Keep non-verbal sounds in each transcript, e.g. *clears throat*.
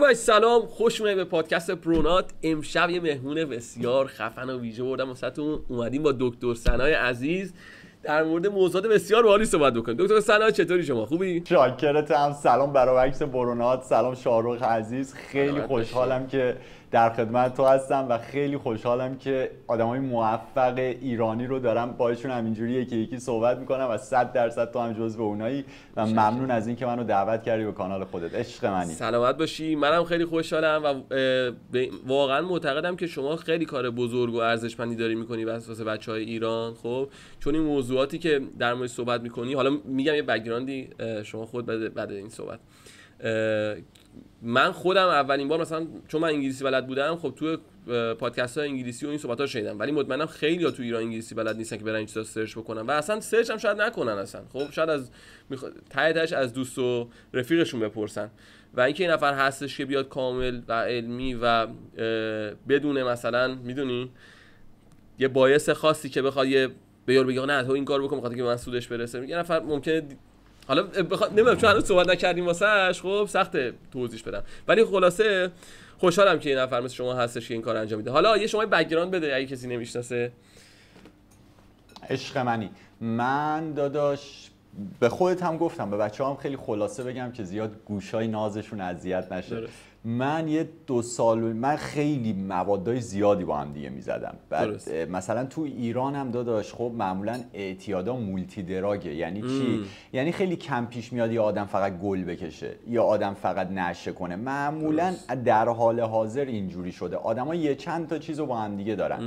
درو سلام خوش اومدید به پادکست برونات امشب یه مهمون بسیار خفن و ویژه بردم واسهتون اومدیم با دکتر سنای عزیز در مورد موضوعات بسیار باحالی صحبت بکنیم دکتر سنا چطوری شما خوبی شاکرتم سلام برای برونات سلام شاروخ عزیز خیلی خوشحالم که در خدمت تو هستم و خیلی خوشحالم که آدم های موفق ایرانی رو دارم باشون همینجوری یکی یکی صحبت میکنم و 100 درصد تو هم جزو اونایی و ممنون از اینکه منو دعوت کردی به کانال خودت عشق منی سلامت باشی منم خیلی خوشحالم و واقعا معتقدم که شما خیلی کار بزرگ و ارزشمندی داری میکنی واسه بچه های ایران خب چون این موضوعاتی که در مورد صحبت میکنی حالا میگم یه بک‌گراندی شما خود بعد این صحبت من خودم اولین بار مثلا چون من انگلیسی بلد بودم خب تو پادکست های انگلیسی و این صحبت ها شنیدم ولی مطمئنم خیلی ها تو ایران انگلیسی بلد نیستن که برن این چیزا سرچ بکنن و اصلا سرچ هم شاید نکنن اصلا خب شاید از ته از دوست و رفیقشون بپرسن و اینکه این نفر هستش که بیاد کامل و علمی و بدون مثلا میدونی یه باعث خاصی که بخواد یه به بگه نه تو این کار بکن بخاطر که من سودش برسه یه نفر ممکنه حالا بخ... نمیدونم چون هنوز صحبت نکردیم واسش خب سخته توضیح بدم ولی خلاصه خوشحالم که این نفر مثل شما هستش که این کار انجام میده حالا یه شما بگیران بده اگه کسی نمیشناسه عشق منی من داداش به خودت هم گفتم به بچه هم خیلی خلاصه بگم که زیاد گوشای نازشون اذیت نشه من یه دو سال من خیلی موادای زیادی با هم دیگه میزدم بعد مثلا تو ایران هم داداش خب معمولا اعتیادا مولتی دراگه یعنی ام. یعنی خیلی کم پیش میاد یه آدم فقط گل بکشه یا آدم فقط نشه کنه معمولا در حال حاضر اینجوری شده آدما یه چند تا چیزو با هم دیگه دارن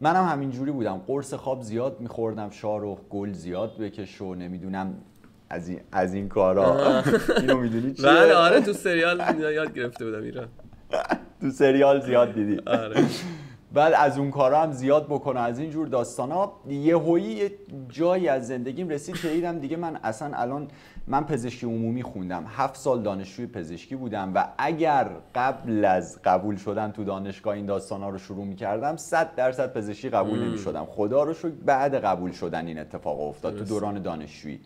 منم هم همینجوری بودم قرص خواب زیاد میخوردم شاروخ گل زیاد بکش و نمیدونم از این از این کارا *laughs* اینو میدونی چیه بله آره تو سریال یاد گرفته بودم ایران *laughs* تو سریال زیاد دیدی آره *laughs* بعد از اون کارا هم زیاد بکنه از این جور داستانا یهویی یه جایی از زندگیم رسید که دیدم دیگه من اصلا الان من پزشکی عمومی خوندم هفت سال دانشجوی پزشکی بودم و اگر قبل از قبول شدن تو دانشگاه این داستانا رو شروع کردم 100 درصد پزشکی قبول شدم خدا رو بعد قبول شدن این اتفاق افتاد تو دوران دانشجویی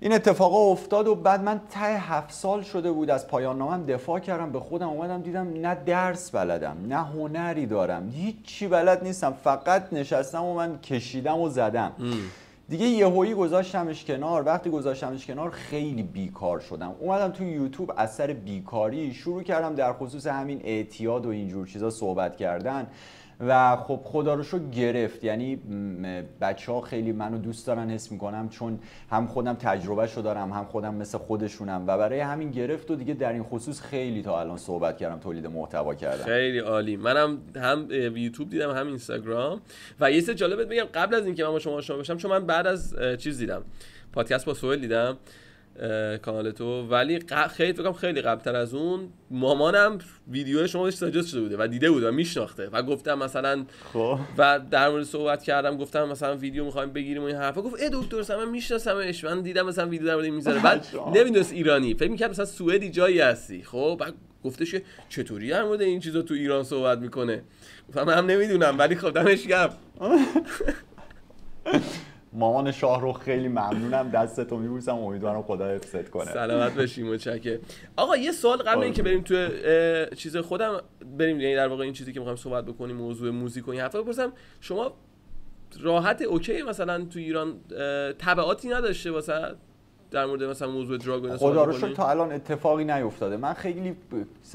این اتفاقا افتاد و بعد من ته هفت سال شده بود از پایان نامم دفاع کردم به خودم اومدم دیدم نه درس بلدم نه هنری دارم هیچی بلد نیستم فقط نشستم و من کشیدم و زدم دیگه یهویی گذاشتمش کنار وقتی گذاشتمش کنار خیلی بیکار شدم اومدم تو یوتیوب اثر بیکاری شروع کردم در خصوص همین اعتیاد و اینجور چیزا صحبت کردن و خب خدا رو شو گرفت یعنی بچه ها خیلی منو دوست دارن حس میکنم چون هم خودم تجربه شو دارم هم خودم مثل خودشونم و برای همین گرفت و دیگه در این خصوص خیلی تا الان صحبت کردم تولید محتوا کردم خیلی عالی منم هم, هم یوتیوب دیدم هم اینستاگرام و یه سه جالبت بگم قبل از اینکه من با شما شما بشم چون من بعد از چیز دیدم پادکست با سوهل دیدم کانال تو ولی خیلی فکرم خیلی قبلتر از اون مامانم ویدیو شما بهش ساجست شده بوده و دیده بود و میشناخته و گفتم مثلا خب. و در مورد صحبت کردم گفتم مثلا ویدیو میخوایم بگیریم و این حرفا گفت ای دکتر سم میشناسمش من دیدم مثلا ویدیو در مورد میذاره بعد نمیدونست ایرانی فکر میکرد مثلا سوئدی جایی هستی خب بعد گفتش که چطوری در مورد این چیزا تو ایران صحبت میکنه گفتم هم نمیدونم ولی خب دمش گرم *laughs* مامان شاه رو خیلی ممنونم دستتو میبوسم امیدوارم خدا حفظت کنه سلامت باشی چکه آقا یه سوال قبل اینکه آره. بریم تو چیز خودم بریم یعنی در واقع این چیزی که میخوایم صحبت بکنیم موضوع موزیک و این حرفا بپرسم شما راحت اوکی مثلا تو ایران تبعاتی نداشته واسه در مورد مثلا موضوع دراگون خدا رو شکر تا الان اتفاقی نیفتاده من خیلی ب...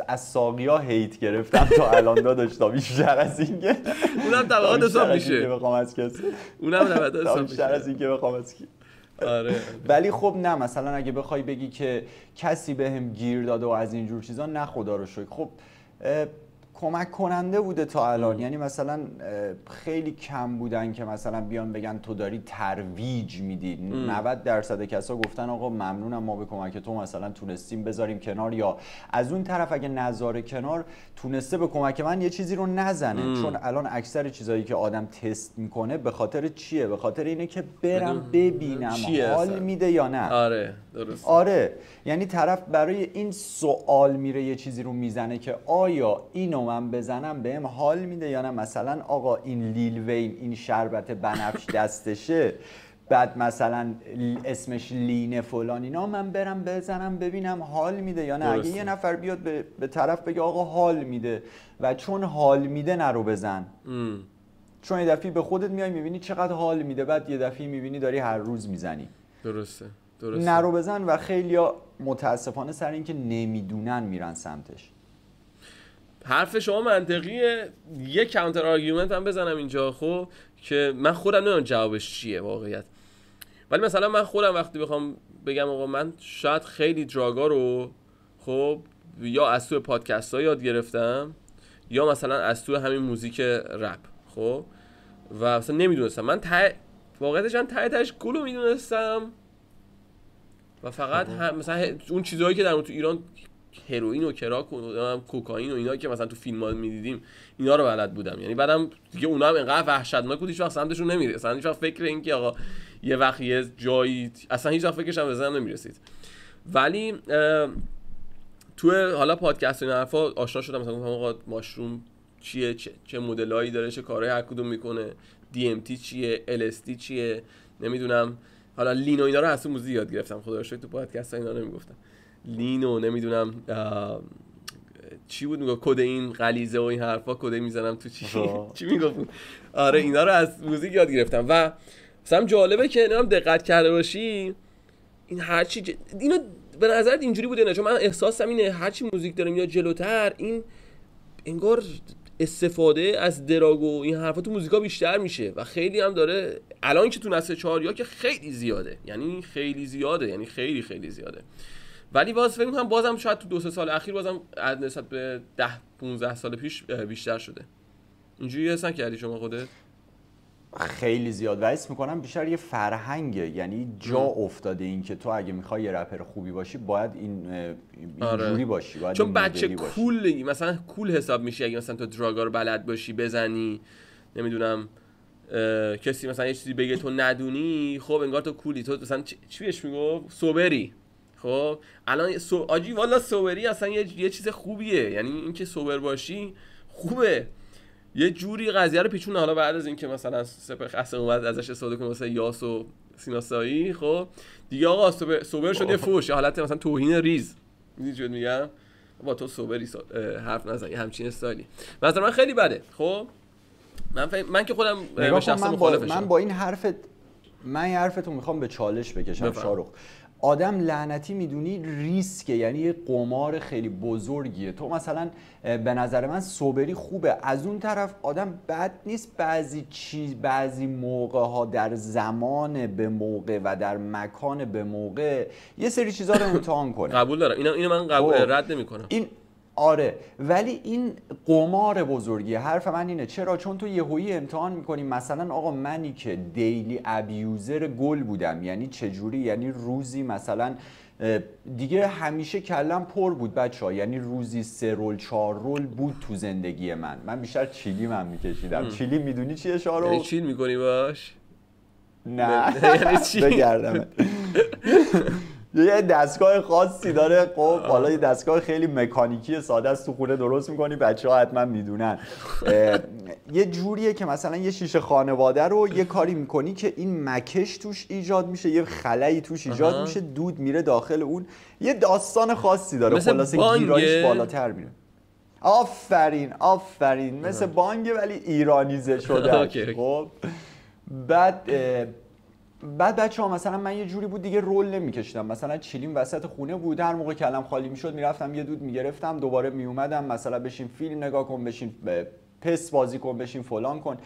از ساقیا هیت گرفتم تا الان داداش تا بیشتر از این که اونم طبقات حساب میشه بخوام از کسی اونم طبقات حساب میشه از این که بخوام از کی آره ولی خب نه مثلا اگه بخوای بگی که کسی بهم گیر داده و از اینجور چیزا نه خدا رو شکر خب کمک کننده بوده تا الان یعنی مثلا خیلی کم بودن که مثلا بیان بگن تو داری ترویج میدی 90 درصد کسا گفتن آقا ممنونم ما به کمک تو مثلا تونستیم بذاریم کنار یا از اون طرف اگه نظر کنار تونسته به کمک من یه چیزی رو نزنه چون الان اکثر چیزایی که آدم تست میکنه به خاطر چیه به خاطر اینه که برم ببینم حال میده یا نه آره درست آره یعنی طرف برای این سوال میره یه چیزی رو میزنه که آیا اینو من بزنم بهم حال میده یا نه مثلا آقا این لیل وین این شربت بنفش دستشه بعد مثلا اسمش لینه فلان اینا من برم بزنم ببینم حال میده یا نه اگه یه نفر بیاد به،, طرف بگه آقا حال میده و چون حال میده نرو بزن چون یه دفعه به خودت میای میبینی چقدر حال میده بعد یه دفعه میبینی داری هر روز میزنی درسته درسته نرو بزن و خیلی متاسفانه سر اینکه نمیدونن میرن سمتش حرف شما منطقیه یه کانتر آرگومنت هم بزنم اینجا خب که من خودم نمیدونم جوابش چیه واقعیت ولی مثلا من خودم وقتی بخوام بگم آقا من شاید خیلی دراگا رو خب یا از تو پادکست ها یاد گرفتم یا مثلا از تو همین موزیک رپ خب و مثلا نمیدونستم من ته واقعیتش هم تای گلو میدونستم و فقط خب. مثلا اون چیزهایی که در اون تو ایران هروئین و کراک و کوکائین و اینا که مثلا تو فیلم ها میدیدیم اینا رو بلد بودم یعنی بعدم دیگه اونا هم انقدر وحشتناک بود هیچ وقت سمتشون اصلا هیچ وقت فکر این که آقا یه وقت یه جایی اصلا هیچ وقت فکرش هم بزنم نمیرسید ولی تو حالا پادکست و این حرفا آشنا شدم مثلا آقا ماشروم چیه چه, چه مدلایی داره چه کارهای هر کدوم میکنه تی چیه تی چیه نمیدونم حالا لینو اینا رو موزی یاد گرفتم خدا رو تو پادکست اینا نمیگفتم لین و نمیدونم چی بود میگفت کد این غلیزه و این حرفا کد میزنم تو چی *laughs* چی میگفت آره اینا رو از موزیک یاد گرفتم و مثلا جالبه که اینا هم دقت کرده باشی این هرچی ج... اینو به نظرت اینجوری بوده نه چون من احساسم اینه هرچی موزیک داره میاد جلوتر این انگار استفاده از دراگ و این حرفا تو موزیکا بیشتر میشه و خیلی هم داره الان که تو نسل چهار یا که خیلی زیاده یعنی خیلی زیاده یعنی خیلی خیلی زیاده ولی باز فکر میکنم بازم شاید تو دو سه سال اخیر بازم نسبت به 10 15 سال پیش بیشتر شده اینجوری هستن کردی شما خودت خیلی زیاد و اسم میکنم بیشتر یه فرهنگه یعنی جا افتاده این که تو اگه میخوای یه رپر خوبی باشی باید این اینجوری آره. باشی باید چون این بچه کول مثلا کول حساب میشی اگه مثلا تو دراگا بلد باشی بزنی نمیدونم کسی مثلا یه چیزی بگه تو ندونی خب انگار تو کولی تو مثلا چی بهش میگو سوبری خب الان سو... آجی والا سوبری اصلا یه, یه چیز خوبیه یعنی اینکه سوبر باشی خوبه یه جوری قضیه رو پیچون حالا بعد از اینکه مثلا سپر خسته اومد ازش استفاده کنه مثلا یاس و سیناسایی خب دیگه آقا سوبر, شد یه فوش یه حالت مثلا توهین ریز میدونی چی میگم با تو سوبری حرف نزنی همچین استایلی مثلا من خیلی بده خب من, من که خودم من من با این حرف من حرفتون میخوام به چالش بکشم شاروخ آدم لعنتی میدونی ریسکه یعنی یه قمار خیلی بزرگیه تو مثلا به نظر من صبری خوبه از اون طرف آدم بد نیست بعضی چیز بعضی موقع ها در زمان به موقع و در مکان به موقع یه سری چیزها رو امتحان کنه *coughs* قبول دارم اینو من قبول خب. رد نمیکنم این آره ولی این قمار بزرگیه حرف من اینه چرا چون تو یهویی امتحان میکنی مثلا آقا منی که دیلی ابیوزر گل بودم یعنی چجوری یعنی روزی مثلا دیگه همیشه کلم پر بود بچه ها یعنی روزی سه رول چهار رول بود تو زندگی من من بیشتر چیلی من میکشیدم چیلی میدونی چیه شارو؟ یعنی چیل میکنی باش؟ نه *laughs* یعنی بگردم *laughs* یه دستگاه خاصی داره خب حالا یه دستگاه خیلی مکانیکی ساده است تو خونه درست می‌کنی بچه‌ها ها حتما میدونن یه جوریه که مثلا یه شیشه خانواده رو یه کاری می‌کنی که این مکش توش ایجاد میشه یه خلایی توش ایجاد میشه دود میره داخل اون یه داستان خاصی داره خلاصه گیرایش بالاتر میره آفرین آفرین مثل بانگ ولی ایرانیزه شده *laughs* خب بعد بعد بچه مثلا من یه جوری بود دیگه رول نمیکشیدم مثلا چیلیم وسط خونه بود هر موقع کلم خالی میشد میرفتم یه دود میگرفتم دوباره میومدم مثلا بشین فیلم نگاه کن بشین پس بازی کن بشین فلان کن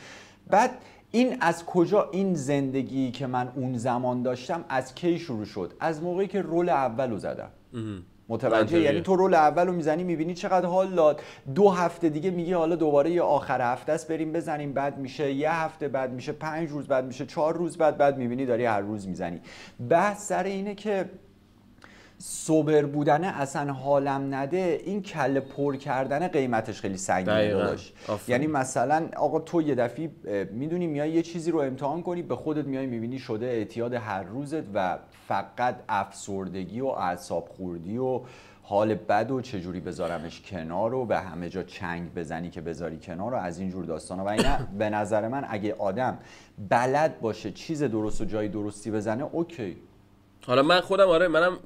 بعد این از کجا این زندگی که من اون زمان داشتم از کی شروع شد از موقعی که رول اول رو زدم متوجه یعنی تو رول اولو میزنی میبینی چقدر حال داد دو هفته دیگه میگی حالا دوباره یه آخر هفته است بریم بزنیم بعد میشه یه هفته بعد میشه پنج روز بعد میشه چهار روز بعد بعد میبینی داری هر روز میزنی بحث سر اینه که سوبر بودن اصلا حالم نده این کل پر کردن قیمتش خیلی سنگین داشت یعنی مثلا آقا تو یه دفعه میدونی میای یه چیزی رو امتحان کنی به خودت میای میبینی شده اعتیاد هر روزت و فقط افسردگی و اعصاب خوردی و حال بد و چجوری بذارمش کنار رو به همه جا چنگ بزنی که بذاری کنار رو از اینجور داستان و این *laughs* به نظر من اگه آدم بلد باشه چیز درست و جای درستی بزنه اوکی حالا من خودم آره منم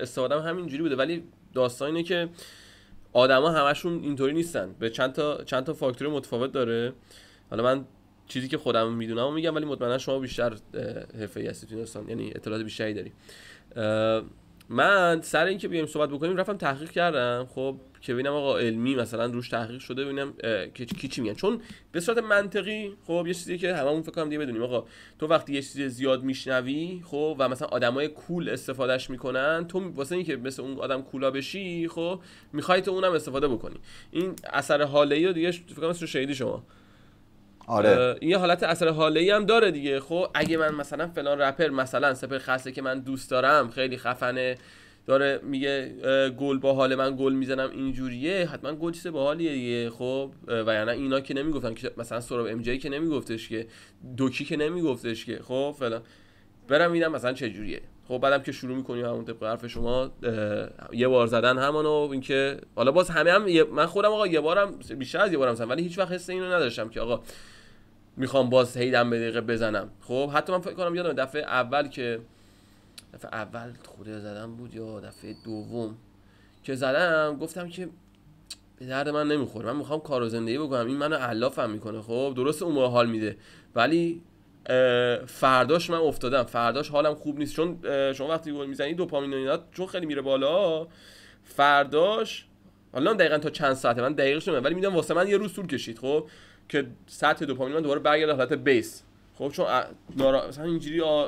استفادم همینجوری بوده ولی داستان اینه که آدما همشون اینطوری نیستن به چند تا چند تا فاکتور متفاوت داره حالا من چیزی که خودم میدونم و میگم ولی مطمئنا شما بیشتر حرفه ای هستید یعنی اطلاعات بیشتری داری من سر اینکه بیایم صحبت بکنیم رفتم تحقیق کردم خب که ببینم آقا علمی مثلا روش تحقیق شده ببینم که کی چی میگن چون به صورت منطقی خب یه چیزی که هممون فکر کنم دیگه بدونیم آقا تو وقتی یه چیزی زیاد میشنوی خب و مثلا آدمای کول استفادهش میکنن تو واسه اینکه مثل اون آدم کولا بشی خب میخوای تو اونم استفاده بکنی این اثر حاله ای رو دیگه فکر کنم شما آره این حالت اثر حاله هم داره دیگه خب اگه من مثلا فلان رپر مثلا سپر خسته که من دوست دارم خیلی خفنه داره میگه گل با حال من گل میزنم اینجوریه حتما گل چیز با حالیه دیگه خب و یعنی اینا که نمیگفتن که مثلا سراب ام جی که نمیگفتش که دوکی که نمیگفتش که خب فلان برم میدم مثلا چه جوریه خب بعدم که شروع میکنی همون طبق حرف شما یه بار زدن همانو اینکه حالا باز همه هم من خودم آقا یه بارم بیشتر از یه بارم زدم ولی هیچ وقت حس اینو نداشتم که آقا میخوام باز هی به دقیقه بزنم خب حتی من فکر کنم یادم دفعه اول که دفعه اول خوده زدم بود یا دفعه دوم که زدم گفتم که به درد من نمیخوره من میخوام کار و زندگی بکنم این منو علافم میکنه خب درست اون حال میده ولی فرداش من افتادم فرداش حالم خوب نیست چون شما وقتی گل میزنی دوپامین و چون خیلی میره بالا فرداش الان دقیقا تا چند ساعت من دقیقش نمیدونم ولی میدونم واسه من یه روز طول کشید خب که سطح دوپامین من دوباره برگرده حالت بیس خب چون نارا... مثلا اینجوری آ...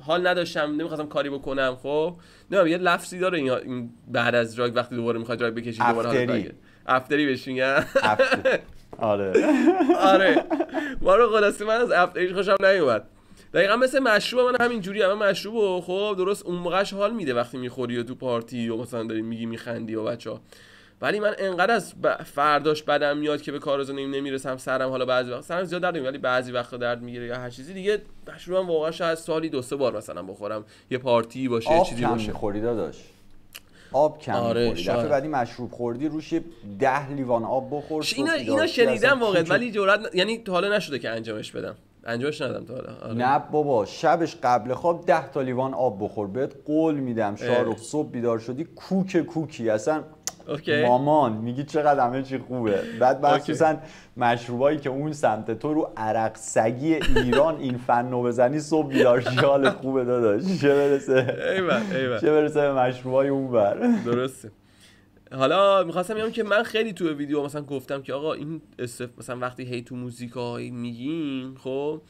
حال نداشتم نمیخواستم کاری بکنم خب نه یه لفظی داره این, بعد از راگ وقتی دوباره میخواد دراگ بکشی دوباره حالت افتری بهش میگن *laughs* آره آره ما خلاصی من از افتریش خوشم نیومد دقیقا مثل مشروب من همین جوری همه مشروب خب درست اون حال میده وقتی میخوری و تو پارتی و مثلا داری میگی میخندی و بچه ولی من انقدر از فرداش بدم میاد که به نمی نمیرسم سرم حالا بعضی وقت سرم زیاد درد میگیره ولی بعضی وقت درد میگیره یا هر چیزی دیگه مشروبم واقعا شاید سالی دو سه بار مثلا بخورم یه پارتی باشه یه چیزی باشه خوری داداش آب کم آره خوری دفعه بعدی مشروب خوردی روش ده لیوان آب بخور اینا اینا شنیدم واقعا ولی جرئت یعنی تا حالا نشده که انجامش بدم انجامش ندادم تا حالا آره. نه بابا شبش قبل خواب ده تا لیوان آب بخور بهت قول میدم شاروخ صبح بیدار شدی کوک کوکی اصلا اوکی. مامان میگی چقدر همه چی خوبه بعد مخصوصا مشروبایی که اون سمت تو رو عرق سگی ایران این فنو بزنی صبح بیدار حال خوبه داداش چه برسه چه برسه به مشروبای اون بر درسته حالا میخواستم بگم که من خیلی تو ویدیو مثلا گفتم که آقا این استف... مثلا وقتی هی تو های میگین خب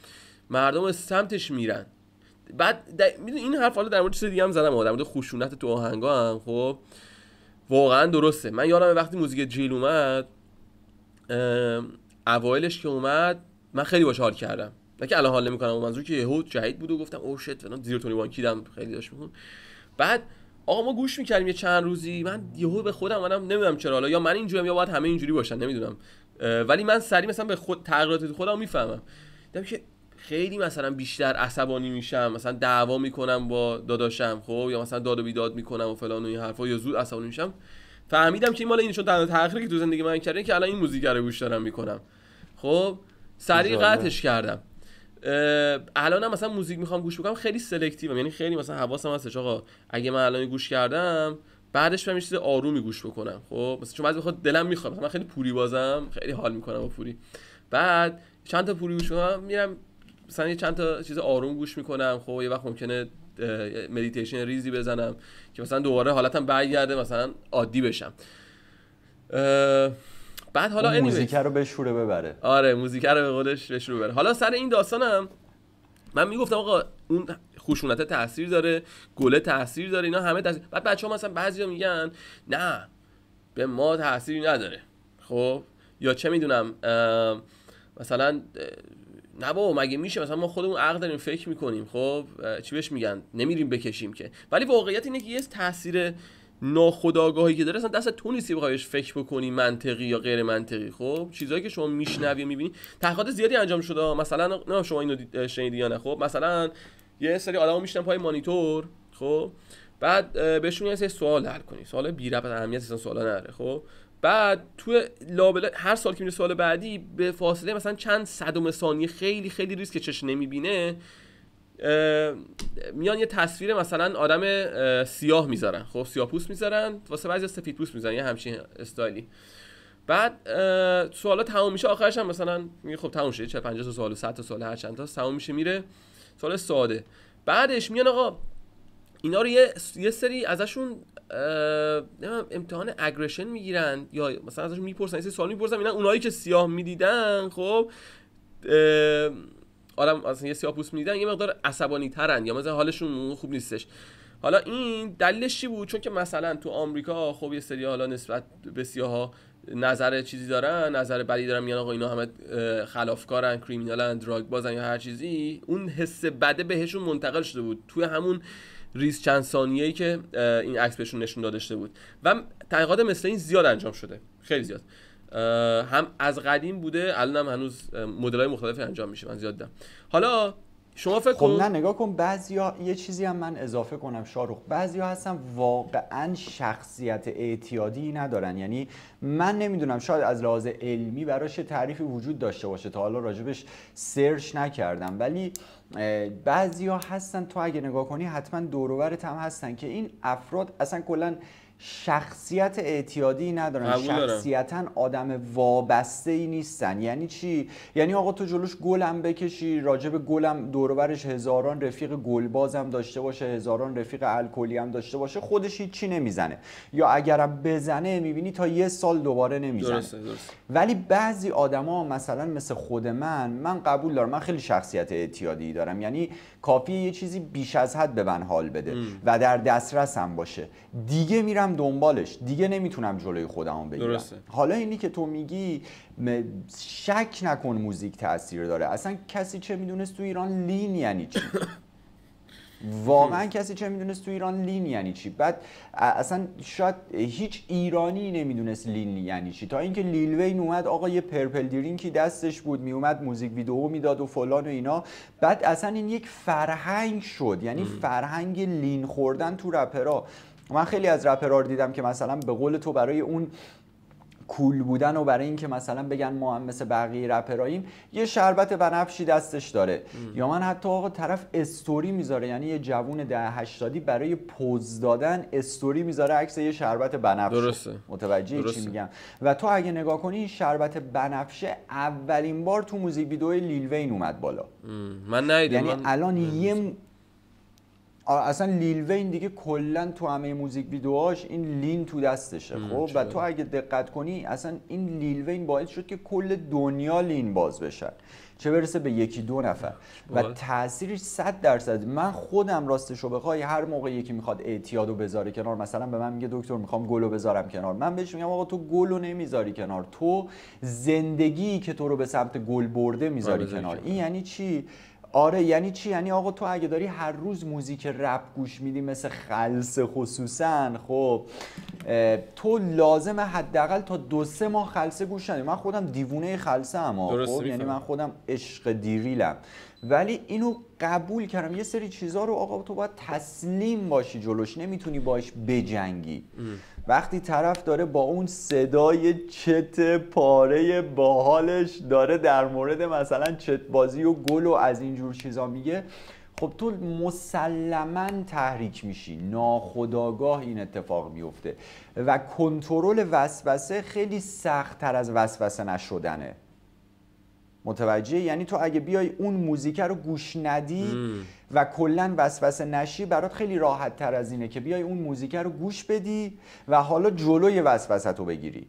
مردم سمتش میرن بعد در... این حرف حالا در مورد چیز دیگه هم زدم آدم تو آهنگا خب واقعا درسته من یادم وقتی موزیک جیل اومد اوایلش که اومد من خیلی باش حال کردم نه الان حال نمیکنم اون منظور که یهو جهید بود و گفتم او شت فلان زیر تونی کیدم خیلی داشت میخون بعد آقا ما گوش میکردیم یه چند روزی من یهو به خودم منم نمیدونم چرا حالا یا من اینجوریم یا باید همه اینجوری باشن نمیدونم ولی من سری مثلا به خود تغییرات خودم میفهمم دیدم که خیلی مثلا بیشتر عصبانی میشم مثلا دعوا میکنم با داداشم خب یا مثلا داد و بیداد میکنم و فلان و این حرفا یا زود عصبانی میشم فهمیدم که این مال این چون تنها تغییری که تو زندگی من کرده که الان این موزیک رو گوش دارم میکنم خب سریع قطعش کردم الانم مثلا موزیک میخوام گوش بکنم خیلی سلکتیوم یعنی خیلی مثلا حواسم هست آقا اگه من الان گوش کردم بعدش بهم چیز آرومی گوش بکنم خب مثلا چون بعضی وقت دلم میخواد من خیلی پوری بازم خیلی حال میکنم با پوری بعد چند تا پوری گوش میرم مثلا یه چند تا چیز آروم گوش میکنم خب یه وقت ممکنه مدیتیشن ریزی بزنم که مثلا دوباره حالتم برگرده مثلا عادی بشم بعد حالا این موزیک رو به شوره ببره آره موزیک رو به قولش به ببره حالا سر این داستانم من میگفتم آقا اون خوشونته تاثیر داره گله تاثیر داره اینا همه تاثیر بعد بچه‌ها مثلا بعضیا میگن نه به ما تاثیری نداره خب یا چه میدونم مثلا نه بابا مگه میشه مثلا ما خودمون عقل داریم فکر میکنیم خب چی بهش میگن نمیریم بکشیم که ولی واقعیت اینه که یه تاثیر ناخودآگاهی که داره اصلا دست تو نیستی فکر بکنی منطقی یا غیر منطقی خب چیزهایی که شما میشنوی میبینی تحقیقات زیادی انجام شده مثلا نه شما اینو شنیدی یا نه خب مثلا یه سری آدمو میشنن پای مانیتور خب بعد بهشون یه سوال حل کنی سوال بی ربط اهمیت اصلا سوالا نره خب بعد تو لابلا هر سال که میره سال بعدی به فاصله مثلا چند صدم ثانیه خیلی خیلی که چش نمیبینه میان یه تصویر مثلا آدم سیاه میذارن خب سیاه پوست میذارن واسه بعضی سفید پوست میذارن یه همچین استایلی بعد سوالا تموم میشه آخرش هم مثلا میگه خب تموم شده 40 50 سوال 100 تا سوال هر چند تا تموم میشه میره سوال ساده بعدش میان آقا اینا رو یه سری ازشون امتحان اگریشن میگیرن یا مثلا ازش میپرسن این سوال میپرسن اینا اونایی که سیاه میدیدن خب آدم اصلا یه سیاه پوست میدیدن یه مقدار عصبانی ترن یا مثلا حالشون خوب نیستش حالا این دلیلش چی بود چون که مثلا تو آمریکا خب یه سری حالا نسبت به ها نظر چیزی دارن نظر بدی دارن میگن آقا اینا همه خلافکارن کریمینالن دراگ بازن یا هر چیزی اون حس بده بهشون منتقل شده بود توی همون ریز چند ثانیه ای که این عکس بهشون نشون داده شده بود و تحقیقات مثل این زیاد انجام شده خیلی زیاد هم از قدیم بوده الان هنوز مدل های مختلفی انجام میشه من زیاد دم حالا شما فکر خب، نه نگاه کن بعضیا یه چیزی هم من اضافه کنم شاروخ بعضیا هستن واقعا شخصیت اعتیادی ندارن یعنی من نمیدونم شاید از لحاظ علمی براش تعریفی وجود داشته باشه تا حالا راجبش سرچ نکردم ولی بعضیا هستن تو اگه نگاه کنی حتما دوروبرت هم هستن که این افراد اصلا کلا شخصیت اعتیادی ندارن شخصیتا آدم وابسته ای نیستن یعنی چی یعنی آقا تو جلوش گلم بکشی راجب گلم دوروبرش هزاران رفیق گلبازم داشته باشه هزاران رفیق الکلی هم داشته باشه خودش هیچ چی نمیزنه یا اگرم بزنه میبینی تا یه سال دوباره نمیزنه درسته درسته. ولی بعضی آدما مثلا مثل خود من من قبول دارم من خیلی شخصیت اعتیادی دارم یعنی کافی یه چیزی بیش از حد به من حال بده و در دسترسم باشه دیگه میرم میرم دنبالش دیگه نمیتونم جلوی خودمو بگیرم درسته. حالا اینی که تو میگی شک نکن موزیک تاثیر داره اصلا کسی چه میدونست تو ایران لین یعنی چی *coughs* واقعا کسی چه میدونست تو ایران لین یعنی چی بعد اصلا شاید هیچ ایرانی نمیدونست لین یعنی چی تا اینکه لیل وین اومد آقا یه پرپل دیرینکی دستش بود میومد موزیک ویدیو میداد و فلان و اینا بعد اصلا این یک فرهنگ شد یعنی فرهنگ لین خوردن تو رپرا من خیلی از رو دیدم که مثلا به قول تو برای اون کول بودن و برای اینکه مثلا بگن ما هم مثل بقیه رپراییم یه شربت بنفشی دستش داره یا من حتی آقا طرف استوری میذاره یعنی یه جوون ده هشتادی برای پوز دادن استوری میذاره عکس یه شربت بنفش. درسته متوجه چی میگم و تو اگه نگاه کنی این شربت بنفشه اولین بار تو موزیک ویدیو لیلوین اومد بالا ام. من نیدم یعنی الان ام. یه اصلا لیل وین دیگه کلا تو همه موزیک ویدیوهاش این لین تو دستشه خب و تو اگه دقت کنی اصلا این لیل وین باعث شد که کل دنیا لین باز بشن چه برسه به یکی دو نفر و تاثیرش 100 درصد من خودم راستش رو بخوای هر موقع یکی میخواد اعتیادو بذاره کنار مثلا به من میگه دکتر میخوام گلو بذارم کنار من بهش میگم آقا تو گلو نمیذاری کنار تو زندگی که تو رو به سمت گل برده میذاری آره، کنار این یعنی چی آره یعنی چی یعنی آقا تو اگه داری هر روز موزیک رپ گوش میدی مثل خلص خصوصا خب تو لازمه حداقل تا دو سه ماه خلصه گوش ندی من خودم دیوونه خلصه هم خب یعنی من خودم عشق دیریلم ولی اینو قبول کردم یه سری چیزها رو آقا تو باید تسلیم باشی جلوش نمیتونی باش بجنگی وقتی طرف داره با اون صدای چت پاره باحالش داره در مورد مثلا چت بازی و گل و از اینجور چیزا میگه خب تو مسلما تحریک میشی ناخداگاه این اتفاق میفته و کنترل وسوسه خیلی سخت تر از وسوسه نشدنه متوجه یعنی تو اگه بیای اون موزیک رو گوش ندی و کلا وسوسه نشی برات خیلی راحت تر از اینه که بیای اون موزیک رو گوش بدی و حالا جلوی وسوسه تو بگیری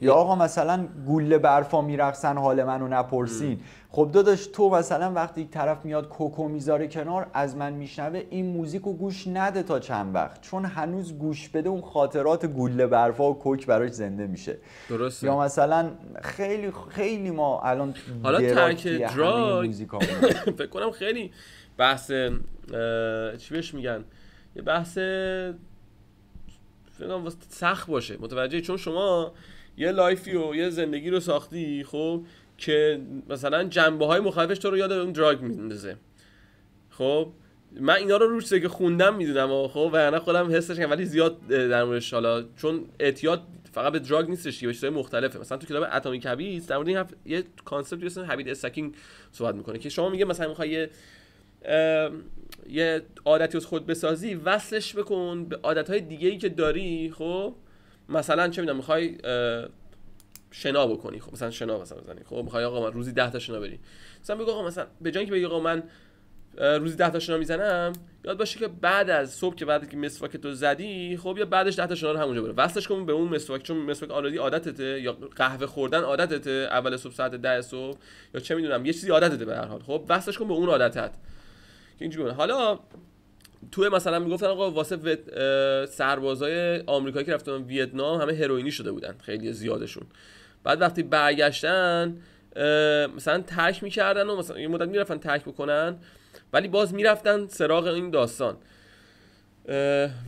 یا آقا مثلا گوله برفا میرقصن حال منو نپرسین خب داداش تو مثلا وقتی یک طرف میاد کوکو میذاره کنار از من میشنوه این موزیک رو گوش نده تا چند وقت چون هنوز گوش بده اون خاطرات گوله برفا و کوک براش زنده میشه درسته یا مثلا خیلی خیلی ما الان حالا ترک دراگ *laughs* فکر کنم خیلی بحث چی بهش میگن یه بحث فکر کنم سخت باشه متوجه چون شما یه لایفی و یه زندگی رو ساختی خب که مثلا جنبه های مخالفش تو رو یاد اون دراگ میندازه خب من اینا رو روش که خوندم میدونم خب و خودم حسش ولی زیاد در موردش حالا چون اعتیاد فقط به دراگ نیستش یه به مختلفه مثلا تو کتاب اتمی کبیس در مورد این یه کانسپت هست هبیت استکینگ صحبت میکنه که شما میگه مثلا میخوای یه یه عادتی از خود بسازی وصلش بکن به عادتهای دیگه ای که داری خب مثلا چه میدونم میخوای شنا بکنی خب مثلا شنا مثلا بزنی خب میخوای آقا من روزی 10 تا شنا بری مثلا بگو آقا مثلا به جای اینکه بگی آقا من روزی 10 تا شنا میزنم یاد باشه که بعد از صبح که بعد که مسواک تو زدی خب یا بعدش 10 تا شنا رو همونجا بره وصلش کن به اون مسواک چون مسواک آلودی عادتته یا قهوه خوردن عادتته اول صبح ساعت 10 صبح یا چه میدونم یه چیزی عادتته به هر حال خب وصلش کن به اون عادتت که اینجوری حالا تو مثلا میگفتن آقا واسه سربازای آمریکایی که رفتن ویتنام همه هروئینی شده بودن خیلی زیادشون بعد وقتی برگشتن مثلا ترک میکردن و مثلا یه مدت میرفتن ترک بکنن ولی باز میرفتن سراغ این داستان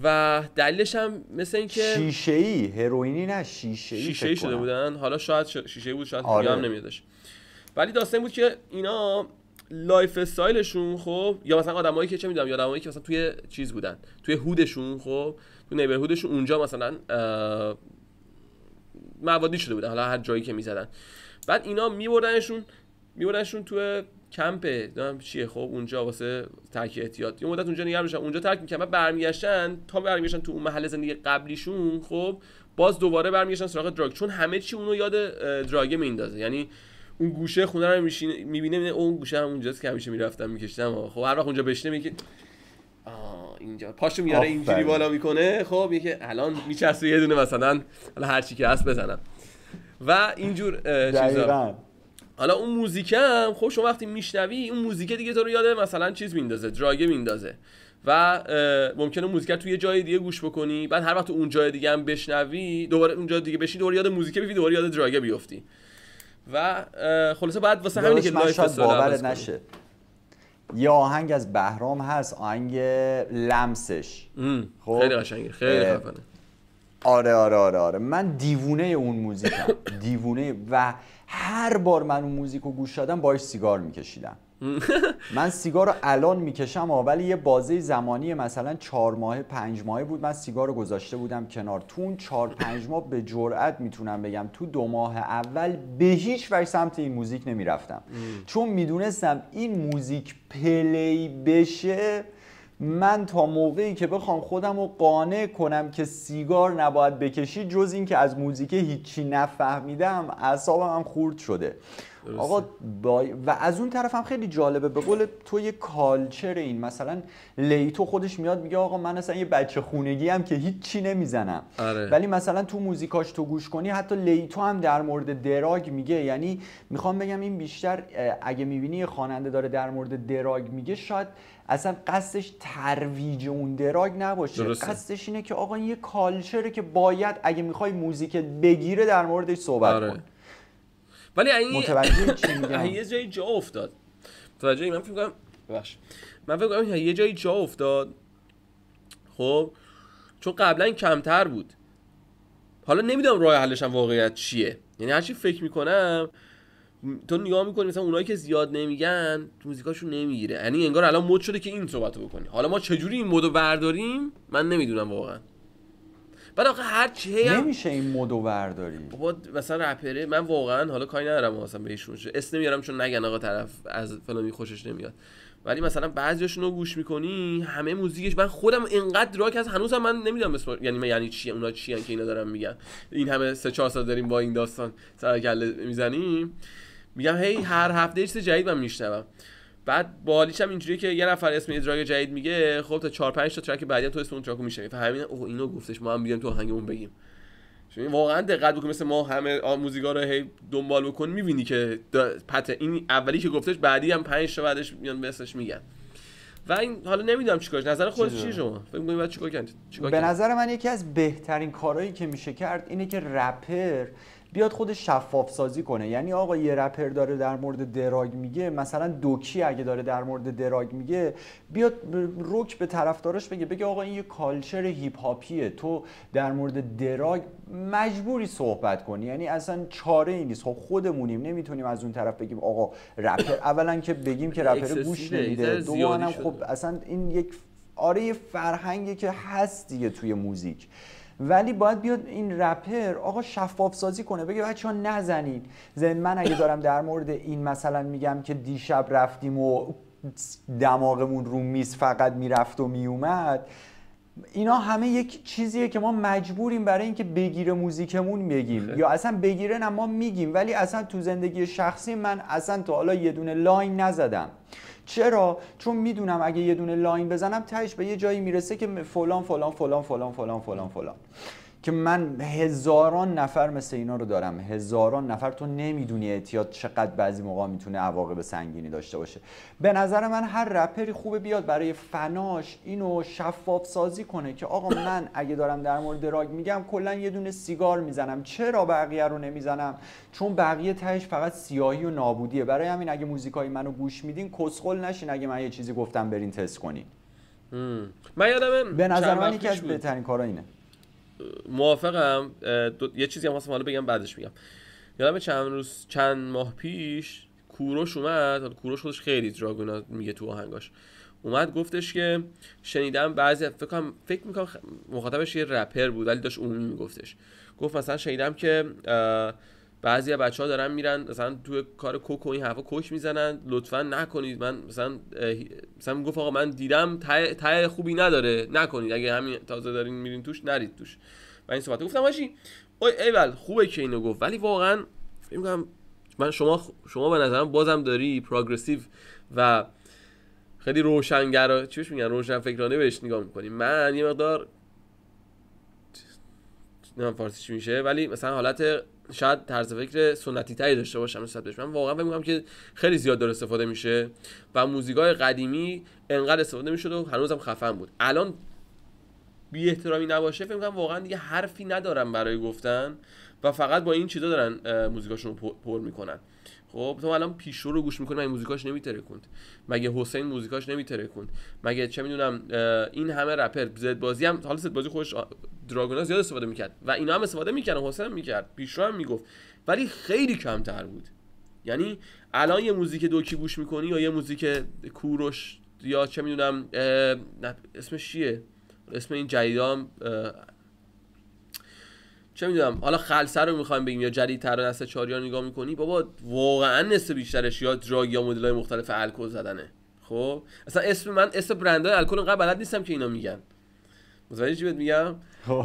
و دلیلش هم مثل اینکه شیشه ای هروئینی نه شیشه ای شیشه شده بودن حالا شاید شیشه بود شاید آره. هم نمیادش ولی داستان بود که اینا لایف استایلشون خب یا مثلا آدمایی که چه میدونم یا آدمایی که مثلا توی چیز بودن توی هودشون خب تو نیبرهودشون اونجا مثلا موادی شده بودن حالا هر جایی که میزدن بعد اینا میبردنشون میبردنشون توی کمپ چیه خب اونجا واسه ترک احتیاط یه مدت اونجا نگه میشن اونجا ترک میکنن بعد برمیگشتن تا برمیگشتن تو اون محل زندگی قبلیشون خب باز دوباره برمیگشتن سراغ دراگ چون همه چی اونو یاد دراگه میندازه یعنی اون گوشه خونه رو میشینه میبینه اون گوشه هم اونجاست که همیشه میرفتم میکشتم خب هر وقت اونجا بشته میگه آه اینجا پاشو میاره اینجوری بالا میکنه خب میگه الان میچسبه یه دونه مثلا حالا هر چی که هست بزنم و اینجور چیزا حالا اون موزیک هم خب شما وقتی میشنوی اون موزیک دیگه تو رو یاده مثلا چیز میندازه دراگه میندازه و ممکنه موزیک تو یه جای دیگه گوش بکنی بعد هر وقت اون جای دیگه هم بشنوی دوباره اونجا دیگه بشی دوباره یاد موزیک بیفتی دوباره یاد دراگه بیفتی و خلاصه بعد واسه که لایف باور نشه یه آهنگ از بهرام هست آهنگ لمسش خب خیلی قشنگه خیلی خفنه آره آره آره آره من دیوونه اون موزیکم *laughs* دیوونه و هر بار من اون موزیک رو گوش دادم باش سیگار میکشیدم *laughs* من سیگار رو الان میکشم ولی یه بازه زمانی مثلا چهار ماه پنج ماه بود من سیگار رو گذاشته بودم کنار تو اون چهار پنج ماه به جرئت میتونم بگم تو دو ماه اول به هیچ وجه سمت این موزیک نمیرفتم چون میدونستم این موزیک پلی بشه من تا موقعی که بخوام خودم رو قانع کنم که سیگار نباید بکشی جز اینکه از موزیک هیچی نفهمیدم اعصابم هم خورد شده آقا و از اون طرف هم خیلی جالبه به قول تو یه کالچر این مثلا لیتو خودش میاد میگه آقا من اصلا یه بچه خونگی هم که هیچی نمیزنم آره. ولی مثلا تو موزیکاش تو گوش کنی حتی لیتو هم در مورد دراگ میگه یعنی میخوام بگم این بیشتر اگه میبینی خواننده داره در مورد دراگ میگه شاید اصلا قصدش ترویج اون دراگ نباشه درسته. قصدش اینه که آقا یه کالچره که باید اگه میخوای موزیک بگیره در موردش صحبت آره. ولی این متوجه *laughs* یه جای جا افتاد متوجه من فکر کنم ببخش من فکر کنم یه جایی جا افتاد خب چون قبلا کمتر بود حالا نمیدونم راه حلش هم واقعیت چیه یعنی هرچی فکر میکنم تو نگاه میکنی مثلا اونایی که زیاد نمیگن موزیکاشون نمیگیره یعنی انگار الان مد شده که این صحبتو بکنی حالا ما چجوری این مدو برداریم من نمیدونم واقعا بعد هر هم... نمیشه این مدو برداری بابا مثلا رپره من واقعا حالا کاری ندارم هستم بهشون اسم نمیارم چون نگن آقا طرف از فلانی خوشش نمیاد ولی مثلا بعضیاشونو رو گوش میکنی همه موزیکش من خودم انقدر راک از هنوزم من نمیدونم اسم یعنی من یعنی چی اونا چی که اینا دارن میگن این همه سه چهار سال داریم با این داستان سر کله میزنیم میگم هی هر هفته چیز جدید من میشنوم بعد بالیش هم اینجوری که یه نفر اسم ادراگ جدید میگه خب تا 4 5 تا ترک بعدی تو اسم اون ترکو میشنوی همین اوه اینو گفتش ما هم میگیم تو آهنگمون بگیم چون واقعا دقت بکن مثل ما همه موزیکا رو هی دنبال بکن میبینی که پت این اولی که گفتش بعدی هم 5 تا بعدش میان به میگن و این حالا نمیدونم چیکارش نظر خودت چیه شما فکر می‌کنی چیکار کنید به نظر من یکی از بهترین کارهایی که میشه کرد اینه که رپر بیاد خودش شفاف سازی کنه یعنی آقا یه رپر داره در مورد دراگ میگه مثلا دوکی اگه داره در مورد دراگ میگه بیاد روک به طرفدارش بگه بگه آقا این یه کالچر هیپ هاپیه تو در مورد دراگ مجبوری صحبت کنی یعنی اصلا چاره ای نیست خب خودمونیم نمیتونیم از اون طرف بگیم آقا رپر اولا که بگیم که رپر گوش نمیده یعنی دومانم خب اصلا این یک آره یه فرهنگی که هست دیگه توی موزیک ولی باید بیاد این رپر آقا شفاف سازی کنه بگه ها نزنید زن من اگه دارم در مورد این مثلا میگم که دیشب رفتیم و دماغمون رو میز فقط میرفت و میومد اینا همه یک چیزیه که ما مجبوریم برای اینکه بگیره موزیکمون بگیم بله. یا اصلا بگیره نه ما میگیم ولی اصلا تو زندگی شخصی من اصلا تا حالا یه دونه لاین نزدم چرا چون میدونم اگه یه دونه لاین بزنم تهش به یه جایی میرسه که فلان فلان فلان فلان فلان فلان فلان که من هزاران نفر مثل اینا رو دارم هزاران نفر تو نمیدونی اعتیاد چقدر بعضی موقع میتونه عواقب سنگینی داشته باشه به نظر من هر رپری خوبه بیاد برای فناش اینو شفاف سازی کنه که آقا من اگه دارم در مورد راگ میگم کلا یه دونه سیگار میزنم چرا بقیه رو نمیزنم چون بقیه تهش فقط سیاهی و نابودیه برای همین اگه موزیکای منو گوش میدین کسخل نشین اگه من یه چیزی گفتم برین تست کنین من به نظر من یکی از بهترین کارا اینه موافقم یه چیزی هم حالا بگم بعدش میگم یادم چند روز چند ماه پیش کوروش اومد کوروش خودش خیلی دراگونا میگه تو آهنگاش اومد گفتش که شنیدم بعضی فکر فکر میکنم مخاطبش یه رپر بود ولی داشت عمومی میگفتش گفت مثلا شنیدم که بعضی از بچه‌ها دارن میرن مثلا توی کار کوک و این حرفا کش میزنن لطفا نکنید من مثلا مثلا گفت آقا من دیدم ته, خوبی نداره نکنید اگه همین تازه دارین میرین توش نرید توش و این صحبت گفتم ماشی ای ایول خوبه که اینو گفت ولی واقعا میگم من شما شما به نظرم بازم داری پروگرسیو و خیلی روشنگرا چیش میگن روشن فکرانه بهش نگاه میکنی من یه مقدار نمیدونم فارسی چی میشه ولی مثلا حالت شاید طرز فکر سنتی تری داشته باشم نسبت بهش من واقعا میگم که خیلی زیاد داره استفاده میشه و موزیکای قدیمی انقدر استفاده میشد و هنوزم خفن بود الان بی احترامی نباشه فکر میکنم واقعا دیگه حرفی ندارم برای گفتن و فقط با این چیزا دارن موزیکاشون رو پر میکنن خب تو الان پیشرو رو گوش میکنی مگه موزیکاش نمیترکوند مگه حسین موزیکاش نمیترکوند مگه چه میدونم این همه رپر زد بازی هم حالا زد بازی خودش دراگونا زیاد استفاده میکرد و اینا هم استفاده میکردن حسین هم میکرد پیشرو هم میگفت ولی خیلی کمتر بود یعنی الان یه موزیک دوکی گوش میکنی یا یه موزیک کوروش یا چه میدونم اسمش چیه اسم این جدیدام چه میدونم حالا خلسه رو میخوایم بگیم یا تر نسل 4 رو نگاه میکنی بابا واقعا نصف بیشترش یا دراگ یا مدل های مختلف الکل زدنه خب اصلا اسم من اسم های الکل انقدر بلد نیستم که اینا میگن متوجه چی بهت میگم خب.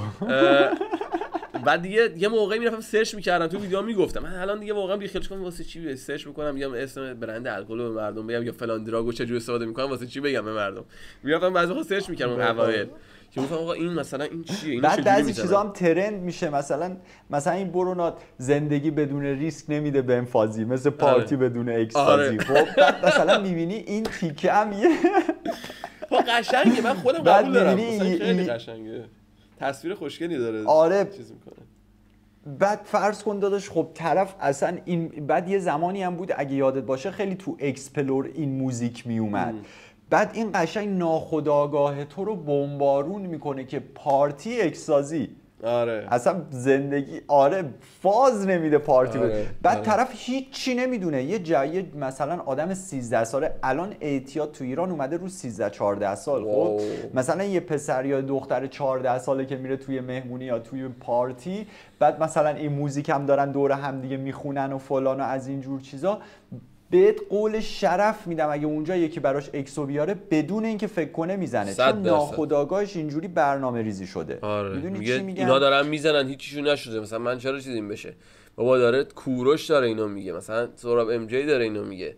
بعد دیگه یه موقعی میرفتم سرچ میکردم تو ویدیو میگفتم من الان دیگه واقعا بیخیالش کنم واسه چی سرچ میکنم میگم اسم برند الکل به مردم میگم یا فلان دراگو چجوری استفاده میکنم واسه چی بگم به مردم میرفتم بعضی وقت سرچ میکردم اوایل که گفتم آقا این مثلا این چیه این بعد بعضی چیزا هم ترند میشه مثلا مثلا این برونات زندگی بدون ریسک نمیده به انفازی مثل آره. پارتی آره. بدون اکستازی آره. خب، بعد مثلا میبینی این تیکه هم یه خب، قشنگه من خودم قبول دارم خیلی قشنگه تصویر خوشگلی داره آره میکنه بعد فرض کن داداش خب طرف اصلا این بعد یه زمانی هم بود اگه یادت باشه خیلی تو اکسپلور این موزیک می بعد این قشنگ ناخداگاه تو رو بمبارون میکنه که پارتی اکسازی آره اصلا زندگی آره فاز نمیده پارتی آره، بعد آره. طرف هیچی نمیدونه یه جایی مثلا آدم 13 ساله الان اعتیاد تو ایران اومده رو 13 14 سال خب مثلا یه پسر یا دختر 14 ساله که میره توی مهمونی یا توی پارتی بعد مثلا این موزیک هم دارن دور هم دیگه میخونن و فلان و از این جور چیزا بهت قول شرف میدم اگه اونجا یکی براش اکسو بیاره بدون اینکه فکر کنه میزنه چون ناخداگاهش اینجوری برنامه ریزی شده آره. میدونی چی اینا دارن میزنن هیچیشون نشده مثلا من چرا چیزیم بشه بابا داره کوروش داره اینو میگه مثلا سوراب ام داره اینو میگه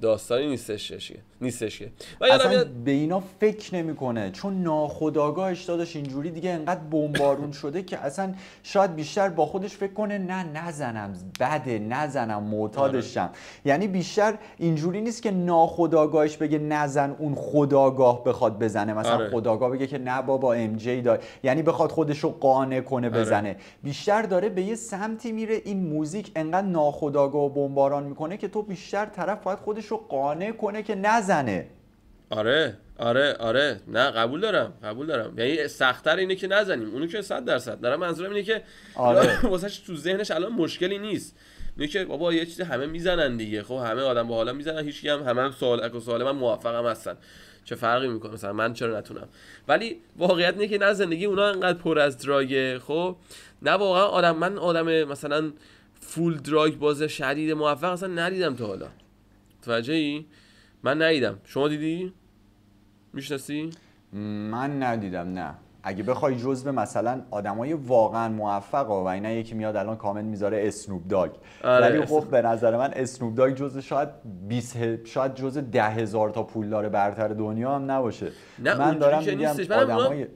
داستانی نیستش نیستش که اصلا به اینا فکر نمیکنه چون ناخداگاهش داداش اینجوری دیگه انقدر بمبارون شده که اصلا شاید بیشتر با خودش فکر کنه نه نزنم بده نزنم معتادشم آره. یعنی بیشتر اینجوری نیست که ناخداگاهش بگه نزن اون خداگاه بخواد بزنه مثلا آره. خداگاه بگه که نه بابا ام جی دار یعنی بخواد خودشو رو قانع کنه آره. بزنه بیشتر داره به یه سمتی میره این موزیک انقدر ناخداگاه بمباران میکنه که تو بیشتر طرف باید خودش رو قانع کنه که نزن نزنه آره آره آره نه قبول دارم قبول دارم یعنی سختتر اینه که نزنیم اونو که 100 درصد دارم منظورم اینه که آره *laughs* واسه تو ذهنش الان مشکلی نیست اینه که بابا یه چیزی همه میزنن دیگه خب همه آدم با حالا میزنن هیچ هم همه هم سوال و سوال من موفقم هستن چه فرقی میکنه مثلا من چرا نتونم ولی واقعیت اینه که نه زندگی اونا انقدر پر از دراگ خب نه واقعا آدم من آدم مثلا فول دراگ باز شدید موفق اصلا ندیدم تا حالا توجهی من ندیدم شما دیدی میشناسی من ندیدم نه اگه بخوای جزء مثلا آدمای واقعا موفق و اینا یکی میاد الان کامنت میذاره اسنوب آره، داگ ولی خب به نظر من اسنوب داگ جزء شاید 20 شاید جزء ده هزار تا پولدار برتر دنیا هم نباشه نه من دارم میگم آدمای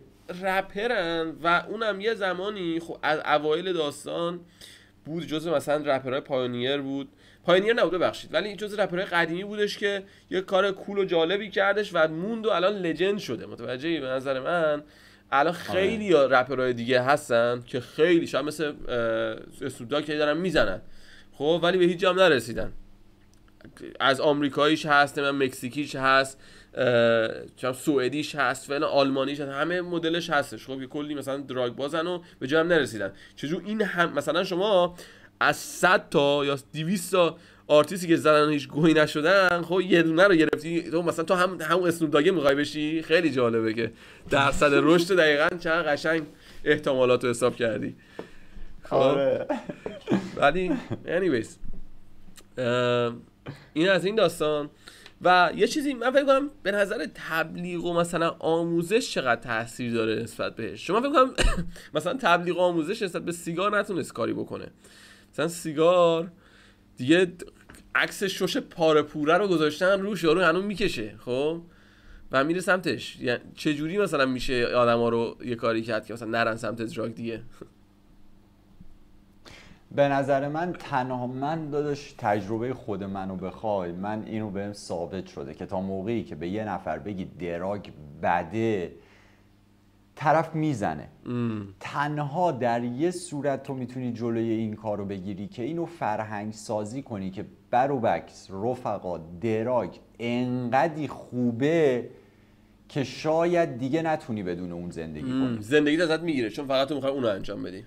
رپرن و اونم یه زمانی خب از اوایل داستان بود جزء مثلا رپرای پایونیر بود پایونیر نبود ببخشید ولی جز رپرهای قدیمی بودش که یه کار کول و جالبی کردش و موند و الان لجند شده متوجهی به نظر من الان آره. خیلی رپرهای دیگه هستن که خیلی شاید مثل سودا که دارن میزنن خب ولی به هیچ جا نرسیدن از آمریکاییش هست من مکزیکیش هست چم سوئدیش هست فعلا آلمانیش هست همه مدلش هستش خب یه کلی مثلا دراگ بازن و به جام نرسیدن چجور این هم مثلا شما از 100 تا یا 200 تا آرتیستی که زدن هیچ گویی نشدن خب یه دونه رو گرفتی تو مثلا تو هم همون اسنوب داگه بشی خیلی جالبه که درصد رشد دقیقا چند قشنگ احتمالات رو حساب کردی خب آره. ولی anyways این از این داستان و یه چیزی من فکر کنم به نظر تبلیغ و مثلا آموزش چقدر تاثیر داره نسبت بهش شما فکر کنم *coughs* مثلا تبلیغ و آموزش نسبت به سیگار نتونست کاری بکنه مثلا سیگار دیگه عکس شش پاره پوره رو گذاشتن روش یارو هنوز میکشه خب و میره سمتش یعنی چه جوری مثلا میشه آدما رو یه کاری کرد که مثلا نرن سمت دراگ دیگه به نظر من تنها من داداش تجربه خود منو بخوای من اینو بهم ثابت شده که تا موقعی که به یه نفر بگی دراگ بده طرف میزنه تنها در یه صورت تو میتونی جلوی این کار رو بگیری که اینو فرهنگ سازی کنی که بکس، رفقا دراک انقدی خوبه که شاید دیگه نتونی بدون اون زندگی کنی زندگی ازت میگیره چون فقط تو میخوای اونو انجام بدی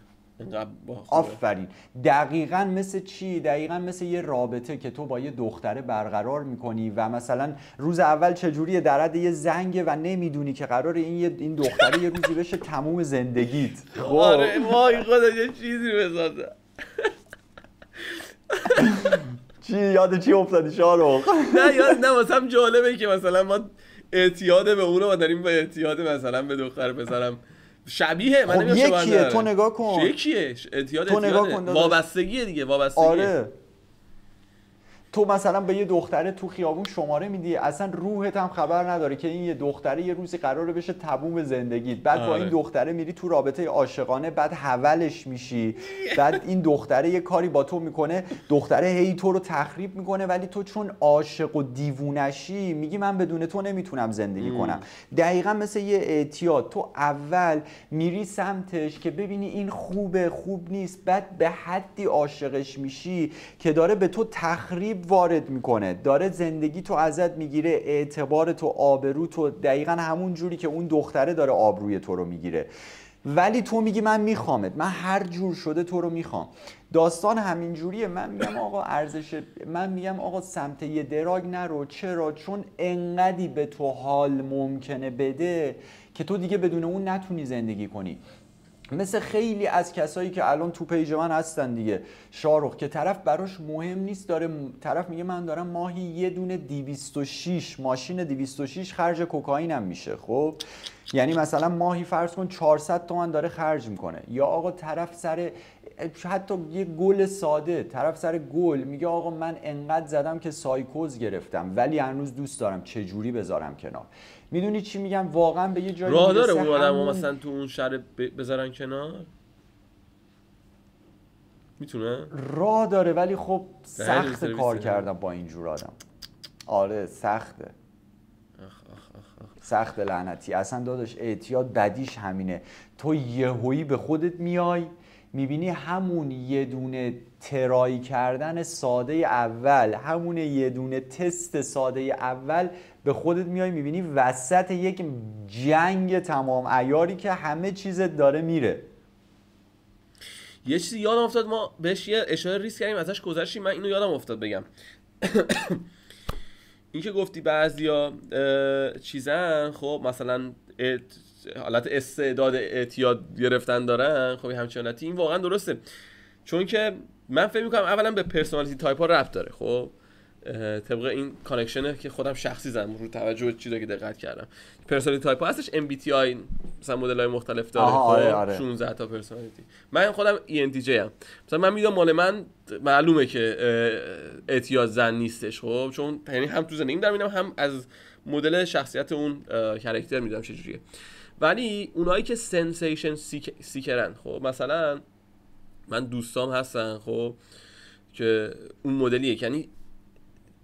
آفرین دقیقا مثل چی؟ دقیقا مثل یه رابطه که تو با یه دختره برقرار میکنی و مثلا روز اول چجوریه در حد یه زنگه و نمیدونی که قرار این این دختره یه روزی بشه تموم زندگیت خب. آره وای خدا یه چیزی بزاده چی یاد چی افتادی شاروخ نه یاد نه مثلا جالبه که مثلا ما اعتیاد به اونو و داریم با اعتیاد مثلا به دختر پسرم شبیه من خب یکیه تو نگاه کن یکیه اعتیاد تو نگاه کن وابستگیه دیگه وابستگیه آره تو مثلا به یه دختره تو خیابون شماره میدی اصلا روحت هم خبر نداره که این یه دختره یه روزی قراره بشه تبوم زندگیت بعد با این آره. دختره میری تو رابطه عاشقانه بعد حولش میشی بعد این دختره یه کاری با تو میکنه دختره هی تو رو تخریب میکنه ولی تو چون عاشق و دیوونشی میگی من بدون تو نمیتونم زندگی کنم دقیقا مثل یه اعتیاد تو اول میری سمتش که ببینی این خوبه خوب نیست بعد به حدی عاشقش میشی که داره به تو تخریب وارد میکنه داره زندگی تو ازت میگیره اعتبار تو آبرو تو دقیقا همون جوری که اون دختره داره آبروی تو رو میگیره ولی تو میگی من میخوامت من هر جور شده تو رو میخوام داستان جوریه. من میگم آقا ارزش من میگم آقا سمت یه دراگ نرو چرا چون انقدی به تو حال ممکنه بده که تو دیگه بدون اون نتونی زندگی کنی مثل خیلی از کسایی که الان تو پیج من هستن دیگه شاروخ که طرف براش مهم نیست داره طرف میگه من دارم ماهی یه دونه 206 ماشین 206 خرج کوکائینم میشه خب یعنی مثلا ماهی فرض کن 400 تومن داره خرج میکنه یا آقا طرف سر حتی یه گل ساده طرف سر گل میگه آقا من انقدر زدم که سایکوز گرفتم ولی هنوز دوست دارم چه جوری بذارم کنار میدونی چی میگم واقعا به یه جایی راه داره اون آدم همون... مثلا تو اون شهر بذارن کنار میتونه راه داره ولی خب سخت کار کردم با اینجور آدم آره سخته سخت لعنتی اصلا داداش اعتیاد بدیش همینه تو یهویی به خودت میای میبینی همون یه دونه ترایی کردن ساده اول همون یه دونه تست ساده اول به خودت میای میبینی وسط یک جنگ تمام ایاری که همه چیزت داره میره یه چیزی یادم افتاد ما بهش یه اشاره ریس کردیم ازش گذشتیم من اینو یادم افتاد بگم *coughs* اینکه گفتی بعضیا چیزن خب مثلا حالت استعداد اعتیاد گرفتن دارن خب همچین حالتی این واقعا درسته چون که من فکر میکنم اولا به پرسونالیتی تایپ ها ربط داره خب طبق این کانکشنه که خودم شخصی زدم رو توجه چیزی که دقت کردم پرسونالیتی تایپ ها هستش MBTI مثلا مدل های مختلف داره آه آه 16 تا پرسونالیتی من خودم ENTJ ام مثلا من میدونم مال من معلومه که اعتیاد زن نیستش خب چون یعنی هم تو زنیم در میدم هم از مدل شخصیت اون کرکتر میدونم چجوریه ولی اونایی که سنسیشن سیک... سیکرن خب مثلا من دوستام هستن خب که اون مدلیه یعنی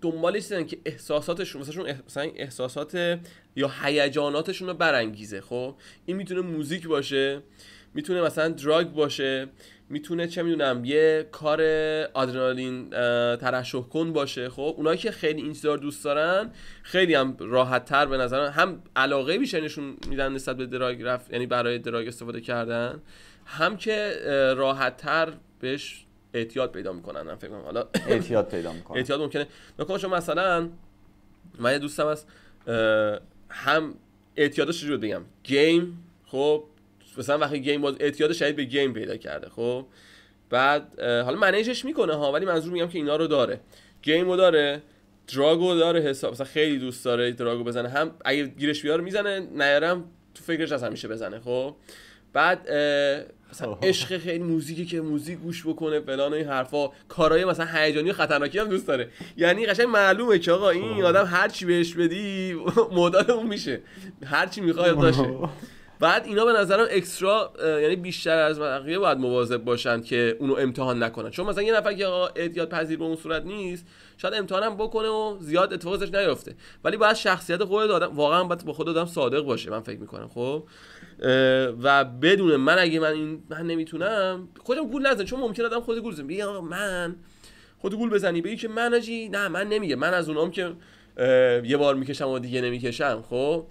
دنبالش چیزن که احساساتشون مثلا احساسات یا هیجاناتشون رو برانگیزه خب این میتونه موزیک باشه میتونه مثلا دراگ باشه میتونه چه میدونم یه کار آدرنالین ترشح کن باشه خب اونایی که خیلی این دوست دارن خیلی هم راحت تر به نظرم هم علاقه بیشتر نشون میدن نسبت به دراگ رفت یعنی برای دراگ استفاده کردن هم که راحت تر بهش اعتیاد پیدا میکنن من فکر کنم حالا *coughs* اعتیاد پیدا میکنن اعتیاد ممکنه مثلا شما مثلا من یه دوستم هست هم اعتیادش رو بگم گیم خب مثلا وقتی گیم باز اعتیاد شدید به گیم پیدا کرده خب بعد حالا منیجش میکنه ها ولی منظور میگم که اینا رو داره رو داره دراگو داره حساب مثلا خیلی دوست داره دراگو بزنه هم اگه گیرش بیاره میزنه نیارم تو فکرش از همیشه بزنه خب بعد مثلا عشق خیلی موزیکی که موزیک گوش بکنه فلان این حرفا کارهای مثلا هیجانی و خطرناکی هم دوست داره یعنی قشنگ معلومه که آقا این خب. آدم هر چی بهش بدی *laughs* مدال اون میشه هر چی میخواد باشه *laughs* بعد اینا به نظرم اکسترا یعنی بیشتر از بقیه باید مواظب باشن که اونو امتحان نکنن چون مثلا یه نفر که اعتیاد پذیر به اون صورت نیست شاید امتحانم بکنه و زیاد اتفاقش نیفته ولی باید شخصیت خود دادم واقعا باید با خود دادم صادق باشه من فکر میکنم خب و بدون من اگه من این من نمیتونم خودم گول نزن چون ممکن آدم خود گول بزنه من خود گول بزنی به که من نه من نمیگه من از اونام که یه بار میکشم و دیگه نمیکشم خب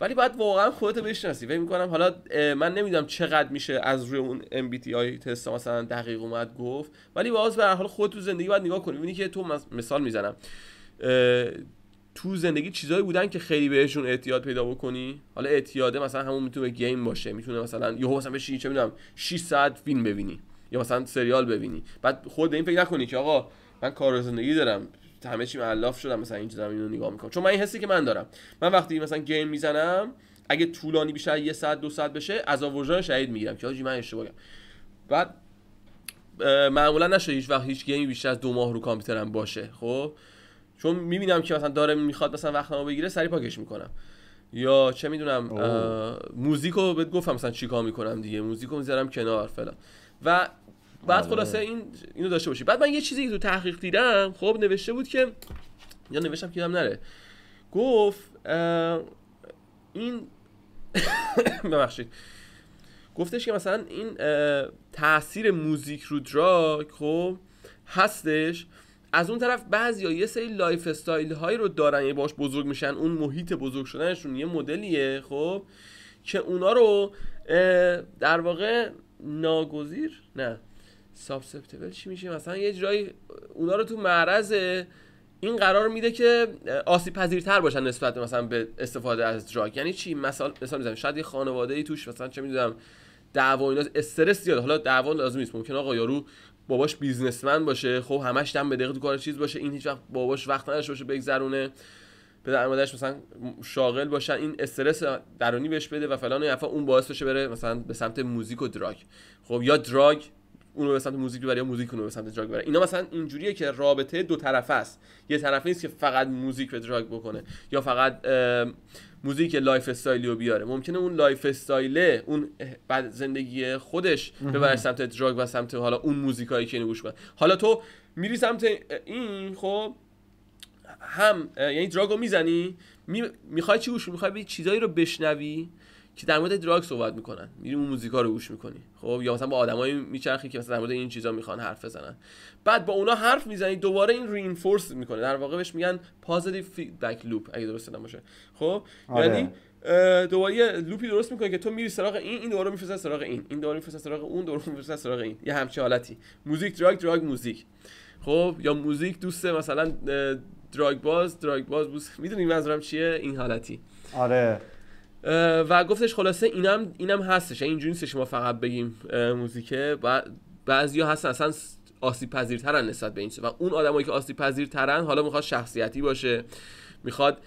ولی باید واقعا خودتو بشناسی فکر میکنم حالا من نمیدونم چقدر میشه از روی اون MBTI تست مثلا دقیق اومد گفت ولی باز به حال خودت تو زندگی باید نگاه کنی ببینی که تو مثال میزنم تو زندگی چیزایی بودن که خیلی بهشون اعتیاد پیدا بکنی حالا اعتیاده مثلا همون میتونه گیم باشه میتونه مثلا یهو مثلا بشی چه میدونم 6 ساعت فیلم ببینی یا مثلا سریال ببینی بعد خود این فکر نکنی که آقا من کار زندگی دارم همه چی معلاف شدم مثلا اینجا دارم اینو نگاه میکنم چون من این حسی که من دارم من وقتی مثلا گیم میزنم اگه طولانی بیشتر یه ساعت دو ساعت بشه از وجدان شهید میگیرم که حاجی من اشتباهم بعد معمولا نشه هیچ وقت هیچ گیمی بیشتر از دو ماه رو کامپیوترم باشه خب چون میبینم که مثلا داره میخواد مثلا وقتمو بگیره سری پاکش میکنم یا چه میدونم موزیکو بهت گفتم مثلا چیکار میکنم دیگه موزیکو میذارم کنار فلان و بعد آره. خلاصه این اینو داشته باشی بعد من یه چیزی که تو تحقیق دیدم خب نوشته بود که یا نوشتم که نره گفت این *coughs* ببخشید گفتش که مثلا این تاثیر موزیک رو دراک خب هستش از اون طرف بعضی یه سری لایف استایل هایی رو دارن یه باش بزرگ میشن اون محیط بزرگ شدنشون یه مدلیه خب که اونا رو در واقع ناگزیر نه سابسپتیبل چی میشه مثلا یه جایی اونا رو تو معرض این قرار میده که آسیب پذیرتر باشن نسبت مثلا به استفاده از دراگ یعنی چی مثلا مثلا میزنم شاید یه خانواده ای توش مثلا چه میدونم دعوا اینا استرس زیاد حالا دعوا لازم نیست ممکن آقا یارو باباش بیزنسمن باشه خب همش دم به دقت کار چیز باشه این هیچ وقت باباش وقت نداشته باشه بگذرونه به مادرش مثلا شاغل باشن این استرس درونی بهش بده و فلان و اون باعث بشه بره مثلا به سمت موزیک و دراگ خب یا دراگ اونو به سمت موزیک ببره یا موزیک به سمت دراگ ببره اینا مثلا اینجوریه که رابطه دو طرفه است یه طرفه نیست که فقط موزیک به دراگ بکنه یا فقط موزیک لایف استایلی رو بیاره ممکنه اون لایف استایله اون بعد زندگی خودش ببره سمت دراگ و سمت حالا اون موزیکایی که اینو گوش کنه حالا تو میری سمت این خب هم یعنی رو میزنی میخوای چی گوش میخوای چیزایی رو بشنوی که در مورد دراگ صحبت میکنن میری اون موزیکا رو گوش میکنی خب یا مثلا با آدمایی میچرخی که مثلا در مورد این چیزا میخوان حرف بزنن بعد با اونا حرف میزنی دوباره این رینفورس میکنه در واقع بهش میگن پازیتیو فیدبک لوپ اگه درست باشه خب آره. یعنی دوباره یه لوپی درست میکنه که تو میری سراغ این این دوباره میفرسته سراغ این این دوباره میفرسته سراغ اون دوباره میفرسته سراغ این یه همچین حالتی موزیک دراگ دراگ موزیک خب یا موزیک دوست مثلا دراگ باز دراگ باز بوس میدونی منظورم چیه این حالتی آره و گفتش خلاصه اینم اینم هستش اینجوری نیست ما فقط بگیم موزیکه و بعضیا هستن اصلا آسیب پذیرترن نسبت به این و اون آدمایی که آسیب پذیرترن حالا میخواد شخصیتی باشه میخواد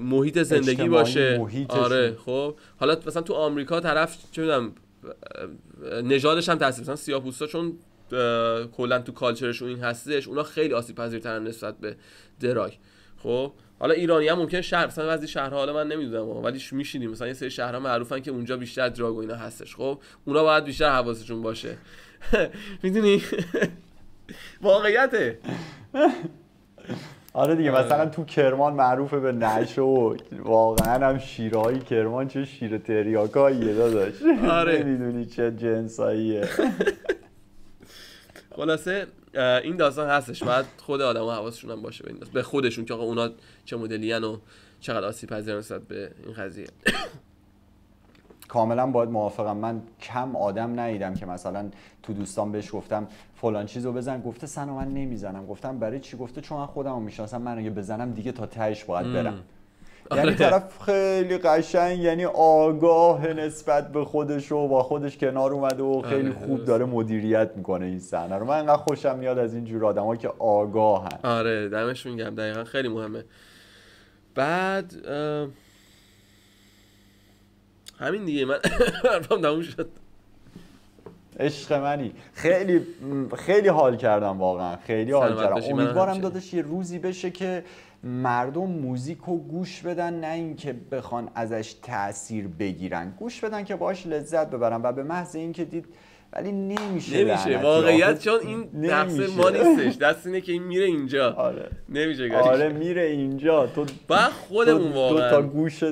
محیط زندگی باشه آره خب حالا مثلا تو آمریکا طرف چه میدونم نژادش هم تاثیر مثلا سیاه‌پوستا چون کلا تو کالچرشون این هستش اونا خیلی آسیب پذیرترن نسبت به درای خب حالا ایرانی هم ممکن شهر مثلا بعضی شهرها حالا من نمیدونم ولی میشینیم مثلا یه سری شهرها معروفن که اونجا بیشتر دراگ و هستش خب اونا باید بیشتر حواسشون باشه *laughs* میدونی *laughs* واقعیته *laughs* آره دیگه مثلا تو کرمان معروف به نش و واقعا هم شیرهای کرمان چه شیر تریاکاییه داداش آره میدونی چه جنساییه خلاصه این داستان هستش بعد خود آدم حواسشون هم باشه به این داستان. به خودشون که آقا اونا چه مدلین و چقدر آسیب پذیرن نسبت به این قضیه کاملا باید موافقم من کم آدم ندیدم که مثلا تو دوستان بهش گفتم فلان چیزو بزن گفته سن من نمیزنم گفتم برای چی گفته چون من خودمو میشناسم من اگه بزنم دیگه تا تهش باید برم آره. یعنی طرف خیلی قشنگ یعنی آگاه نسبت به خودش و با خودش کنار اومده و آره، خیلی خوب داره مدیریت میکنه این صحنه رو من انقدر خوشم میاد از این جور ها که آگاهن آره دمش میگم دقیقا خیلی مهمه بعد همین دیگه من *laughs* حرفم تموم شد عشق منی خیلی خیلی حال کردم واقعا خیلی حال کردم امیدوارم دادش یه روزی بشه که مردم موزیک رو گوش بدن نه اینکه بخوان ازش تاثیر بگیرن گوش بدن که باش لذت ببرن و به محض اینکه دید ولی نمیشه نمیشه واقعیت چون این نفس ما نیستش دست اینه که این میره اینجا آره نمیشه آره میره اینجا تو با خودمون واقعا تو تا گوشت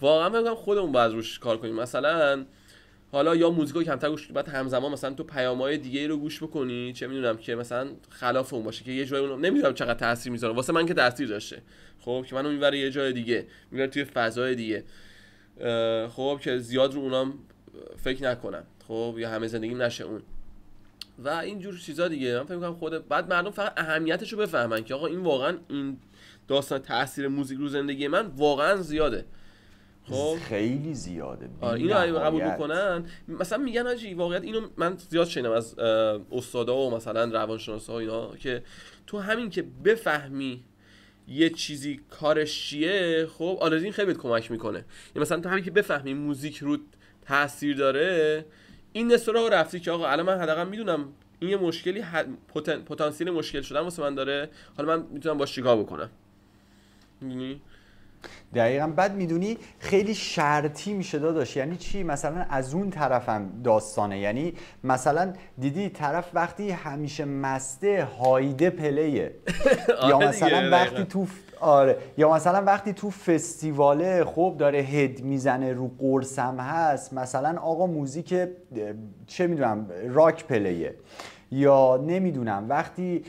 واقعا بگم خودمون باید روش کار کنیم مثلا حالا یا موزیکو کمتر گوش بعد همزمان مثلا تو پیامهای دیگه رو گوش بکنی چه میدونم که مثلا خلاف اون باشه که یه جای اون نمیدونم چقدر تاثیر میذاره واسه من که تاثیر داشته خب که منو میبره یه جای دیگه میبره توی فضای دیگه خب که زیاد رو اونام فکر نکنم خب یا همه زندگیم نشه اون و این جور چیزا دیگه من فکر میکنم خود بعد مردم فقط اهمیتش رو بفهمن که آقا این واقعا این داستان تاثیر موزیک رو زندگی من واقعا زیاده خب. خیلی زیاده آره، اینو اگه قبول بکنن مثلا میگن آجی واقعیت اینو من زیاد شنیدم از استادا و مثلا روانشناسا و اینا که تو همین که بفهمی یه چیزی کارش چیه خب آلرژی خیلی بهت کمک میکنه یعنی مثلا تو همین که بفهمی موزیک رو تاثیر داره این نسورا رفتی که آقا الان من حداقل میدونم این یه مشکلی پتانسیل مشکل شدن واسه من داره حالا من میتونم با چیکار بکنم دقیقا بعد میدونی خیلی شرطی میشه داداش یعنی چی مثلا از اون طرفم داستانه یعنی مثلا دیدی طرف وقتی همیشه مسته هایده پلیه *laughs* یا آره مثلا وقتی تو آره یا مثلا وقتی تو فستیواله خب داره هد میزنه رو قرسم هست مثلا آقا موزیک چه میدونم راک پلیه یا نمیدونم وقتی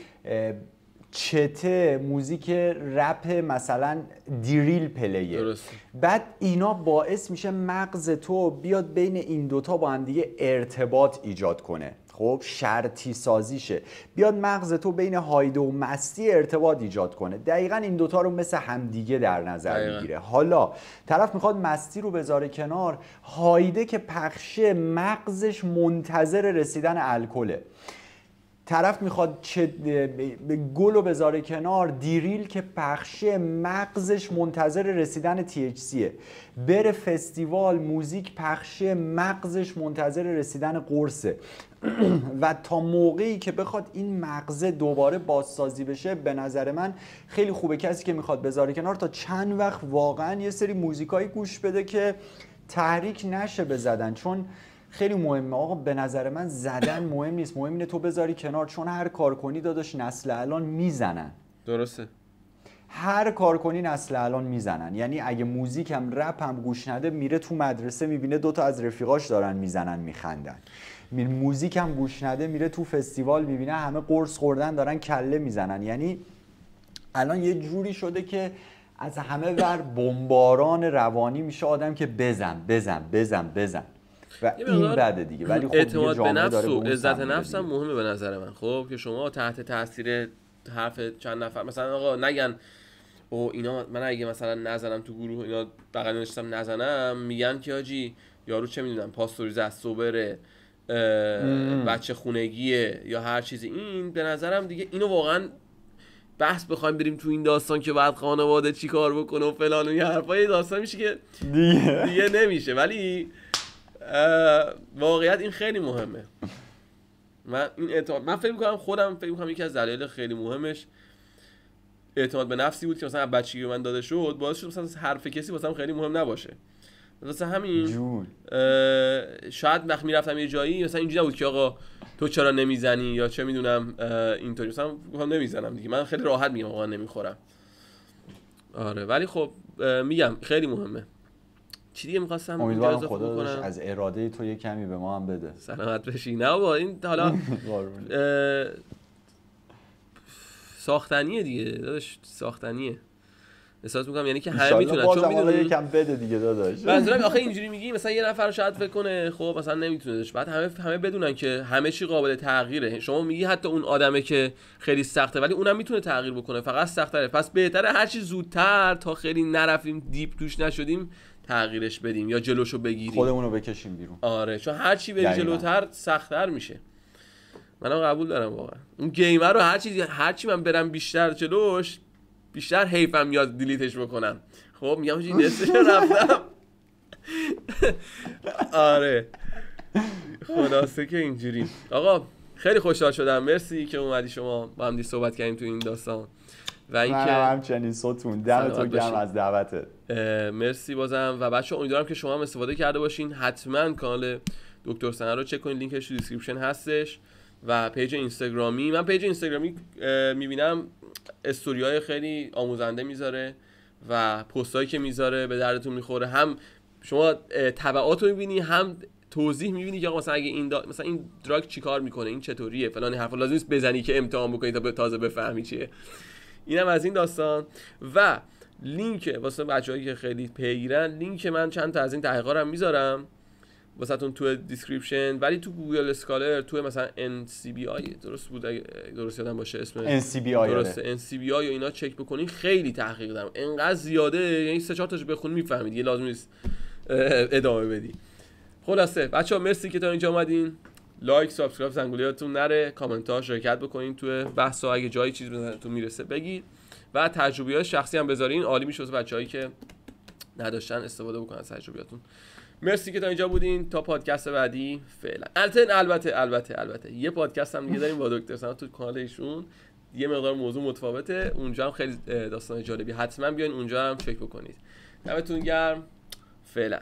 چته موزیک رپ مثلا دیریل پلیه درست. بعد اینا باعث میشه مغز تو بیاد بین این دوتا با هم دیگه ارتباط ایجاد کنه خب شرطی سازیشه بیاد مغز تو بین هایده و مستی ارتباط ایجاد کنه دقیقا این دوتا رو مثل همدیگه در نظر میگیره حالا طرف میخواد مستی رو بذاره کنار هایده که پخشه مغزش منتظر رسیدن الکله طرف میخواد چه گل و بذاره کنار دیریل که پخشه مغزش منتظر رسیدن THCه بره فستیوال موزیک پخشه مغزش منتظر رسیدن قرصه *clears throat* و تا موقعی که بخواد این مغزه دوباره بازسازی بشه به نظر من خیلی خوبه کسی که میخواد بذاره کنار تا چند وقت واقعا یه سری موزیکایی گوش بده که تحریک نشه بزدن چون خیلی مهمه آقا به نظر من زدن مهم نیست مهم اینه تو بذاری کنار چون هر کار کنی داداش نسل الان میزنن درسته هر کار کنی نسل الان میزنن یعنی اگه موزیک هم رپ هم گوش نده میره تو مدرسه میبینه دوتا از رفیقاش دارن میزنن میخندن موزیک هم گوش نده میره تو فستیوال میبینه همه قرص خوردن دارن کله میزنن یعنی الان یه جوری شده که از همه ور بمباران روانی میشه آدم که بزن بزن بزن بزن و این بده دیگه ولی خب اعتماد به نفس و عزت نفس هم مهمه به نظر من خب که شما تحت تاثیر حرف چند نفر مثلا آقا نگن او اینا من اگه مثلا نزنم تو گروه اینا بغل نشستم نزنم میگن که آجی یارو چه میدونم پاستوریزه از صبره بچه خونگیه یا هر چیزی این به نظرم دیگه اینو واقعا بحث بخوایم بریم تو این داستان که بعد خانواده چی کار بکنه و فلان و یه داستان میشه که دیگه, دیگه نمیشه ولی واقعیت این خیلی مهمه من این اعتماد من فکر میکنم خودم فکر میکنم یکی از دلایل خیلی مهمش اعتماد به نفسی بود که مثلا بچگی من داده شد باعث شد مثلا حرف کسی واسم خیلی مهم نباشه مثلا همین شاید وقت میرفتم یه جایی مثلا اینجوری نبود که آقا تو چرا نمیزنی یا چه میدونم اینطوری مثلا گفتم نمیزنم دیگه من خیلی راحت میگم آقا نمیخورم آره ولی خب میگم خیلی مهمه چی دیگه میخواستم امیدوارم خدا از اراده تو یه کمی به ما هم بده سلامت بشی نه با این حالا *laughs* ساختنیه دیگه داداش ساختنیه احساس میکنم یعنی که همه میتونن چون میدونه یکم بده دیگه داداش منظورم آخه *laughs* اینجوری میگی مثلا یه نفر شاید فکر کنه خب مثلا نمیتونه داشت بعد همه همه بدونن که همه چی قابل تغییره شما میگی حتی اون آدمه که خیلی سخته ولی اونم میتونه تغییر بکنه فقط سخت‌تره پس بهتره هر چی زودتر تا خیلی نرفیم دیپ توش نشدیم تغییرش بدیم یا جلوشو بگیریم خودمون رو بکشیم بیرون آره چون هر چی بری جلوتر سختتر میشه منم قبول دارم واقعا اون گیمر رو هر چی هر چی من برم بیشتر جلوش بیشتر حیفم یاد دیلیتش بکنم خب میگم چی دستش *laughs* رفتم *laughs* آره خلاصه که اینجوری آقا خیلی خوشحال شدم مرسی که اومدی شما با هم صحبت کردیم تو این داستان و اینکه همچنین صوتون دمتون گرم از دعوتت مرسی بازم و بچه امیدوارم که شما هم استفاده کرده باشین حتما کانال دکتر سنه رو چک کنید لینکش تو دیسکریپشن هستش و پیج اینستاگرامی من پیج اینستاگرامی میبینم های خیلی آموزنده میذاره و هایی که میذاره به دردتون میخوره هم شما تبعات رو میبینی هم توضیح میبینی که مثلا اگه این دا... مثلا این دراگ چیکار میکنه این چطوریه فلان حرف لازم نیست بزنی که امتحان بکنی تا تازه بفهمی چیه اینم از این داستان و لینک واسه بچه‌هایی که خیلی پیگیرن لینک من چند تا از این تحقیقا رو میذارم تون تو دیسکریپشن ولی تو گوگل اسکالر تو مثلا آی درست بود درست یادم باشه اسم NCBI آره. درسته آی یا اینا چک بکنین خیلی تحقیق دارم انقدر زیاده یعنی سه چهار تاش بخون میفهمید یه لازم نیست ادامه بدی خلاصه بچه مرسی که تا اینجا اومدین لایک سابسکرایب زنگوله نره کامنت ها شرکت بکنین تو بحث ها اگه جایی چیز بزنتون میرسه بگید و تجربیات شخصی هم بذارین عالی میشه واسه بچه‌ای که نداشتن استفاده بکنن از تجربیاتون مرسی که تا اینجا بودین تا پادکست بعدی فعلا البته البته البته البته یه پادکست هم دیگه داریم با دکتر سنا تو کانال ایشون یه مقدار موضوع متفاوته اونجا هم خیلی داستان جالبی حتما بیاین اونجا هم چک بکنید دمتون گرم فعلا